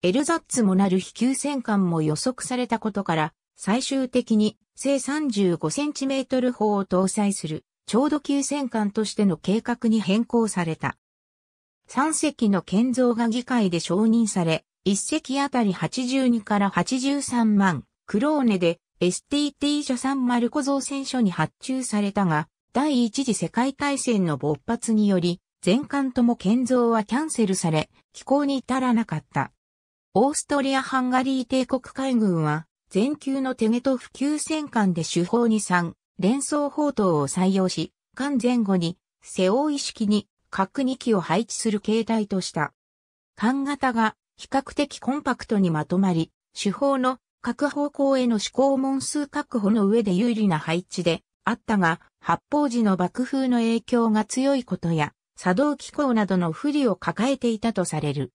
エルザッツもなる飛球戦艦も予測されたことから、最終的に正 35cm 砲を搭載するちょうど級戦艦としての計画に変更された。3隻の建造が議会で承認され、1隻あたり82から83万、クローネで STT 社産丸小造船所に発注されたが、第一次世界大戦の勃発により、全艦とも建造はキャンセルされ、寄港に至らなかった。オーストリア・ハンガリー帝国海軍は、全級の手ゲと普及戦艦で手法に3、連装砲塔を採用し、艦前後に、背負い式に、核2機を配置する形態とした。艦型が、比較的コンパクトにまとまり、手法の各方向への試行門数確保の上で有利な配置であったが、発砲時の爆風の影響が強いことや、作動機構などの不利を抱えていたとされる。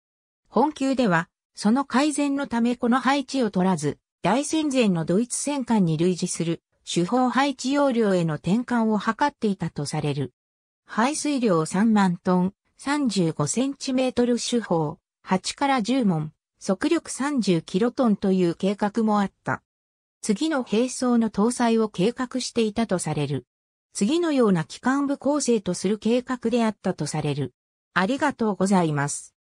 本級では、その改善のためこの配置を取らず、大戦前のドイツ戦艦に類似する手法配置容量への転換を図っていたとされる。排水量3万トン、35センチメートル手法、8から10門、速力30キロトンという計画もあった。次の兵装の搭載を計画していたとされる。次のような機関部構成とする計画であったとされる。ありがとうございます。